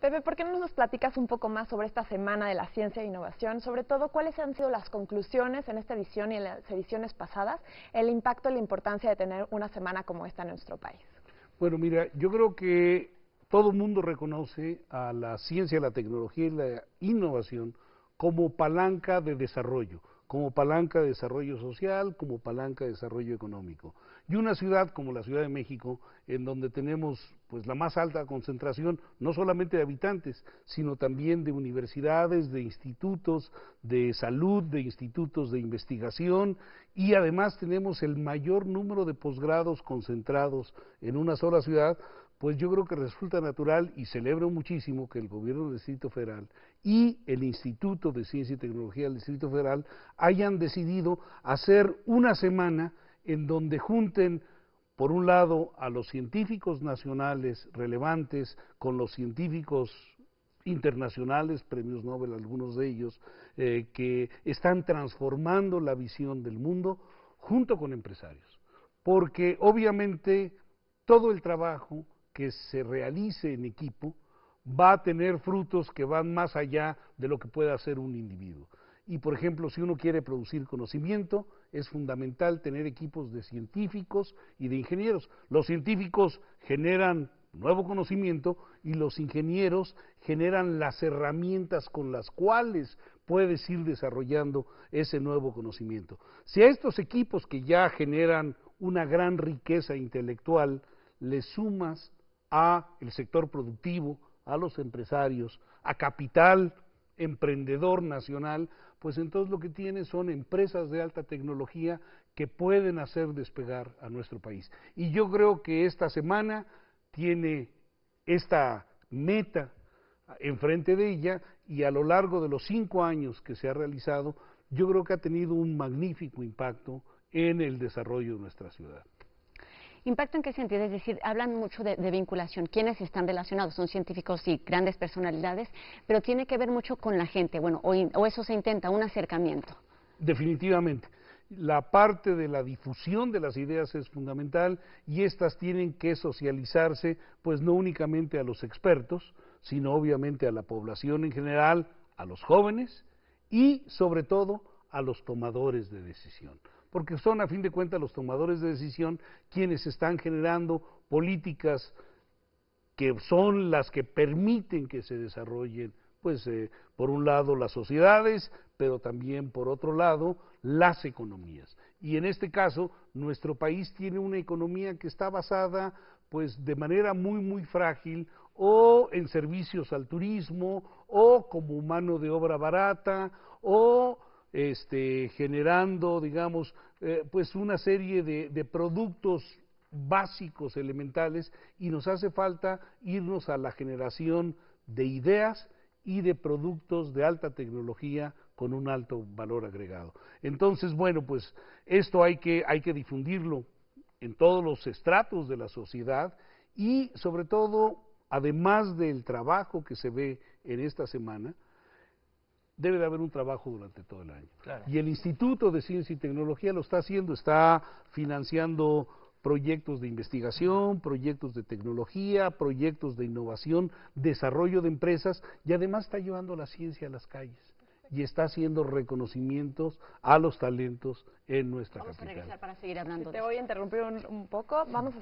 Pepe, ¿por qué no nos platicas un poco más sobre esta Semana de la Ciencia e Innovación? Sobre todo, ¿cuáles han sido las conclusiones en esta edición y en las ediciones pasadas? El impacto y la importancia de tener una semana como esta en nuestro país. Bueno, mira, yo creo que todo el mundo reconoce a la ciencia, la tecnología y la innovación como palanca de desarrollo, como palanca de desarrollo social, como palanca de desarrollo económico. Y una ciudad como la Ciudad de México, en donde tenemos pues la más alta concentración no solamente de habitantes, sino también de universidades, de institutos de salud, de institutos de investigación y además tenemos el mayor número de posgrados concentrados en una sola ciudad, pues yo creo que resulta natural y celebro muchísimo que el gobierno del Distrito Federal y el Instituto de Ciencia y Tecnología del Distrito Federal hayan decidido hacer una semana en donde junten, por un lado, a los científicos nacionales relevantes con los científicos internacionales, premios Nobel algunos de ellos, eh, que están transformando la visión del mundo junto con empresarios. Porque obviamente todo el trabajo, que se realice en equipo va a tener frutos que van más allá de lo que pueda hacer un individuo. Y por ejemplo, si uno quiere producir conocimiento, es fundamental tener equipos de científicos y de ingenieros. Los científicos generan nuevo conocimiento y los ingenieros generan las herramientas con las cuales puedes ir desarrollando ese nuevo conocimiento. Si a estos equipos que ya generan una gran riqueza intelectual le sumas a el sector productivo, a los empresarios, a capital emprendedor nacional, pues entonces lo que tiene son empresas de alta tecnología que pueden hacer despegar a nuestro país. Y yo creo que esta semana tiene esta meta enfrente de ella y a lo largo de los cinco años que se ha realizado, yo creo que ha tenido un magnífico impacto en el desarrollo de nuestra ciudad. ¿Impacto en qué sentido? Es decir, hablan mucho de, vinculación, quiénes están relacionados, son científicos y grandes personalidades, pero tiene que ver mucho con la gente, bueno, o, o eso se intenta, un acercamiento. Definitivamente. La parte de la difusión de las ideas es fundamental y estas tienen que socializarse, pues no únicamente a los expertos, sino obviamente a la población en general, a los jóvenes y sobre todo a los tomadores de decisión porque son a fin de cuentas los tomadores de decisión quienes están generando políticas que son las que permiten que se desarrollen, pues eh, por un lado las sociedades, pero también por otro lado las economías. Y en este caso, nuestro país tiene una economía que está basada pues de manera muy muy frágil o en servicios al turismo o como mano de obra barata o este, generando, digamos, eh, pues una serie de, de productos básicos, elementales, y nos hace falta irnos a la generación de ideas y de productos de alta tecnología con un alto valor agregado. Entonces, bueno, pues esto hay que, hay que difundirlo en todos los estratos de la sociedad y sobre todo, además del trabajo que se ve en esta semana, debe de haber un trabajo durante todo el año. Y el Instituto de Ciencia y Tecnología lo está haciendo, está financiando proyectos de investigación, proyectos de tecnología, proyectos de innovación, desarrollo de empresas y además está llevando la ciencia a las calles y está haciendo reconocimientos a los talentos en nuestra capital. Vamos para seguir hablando. Te voy a interrumpir un, poco. Vamos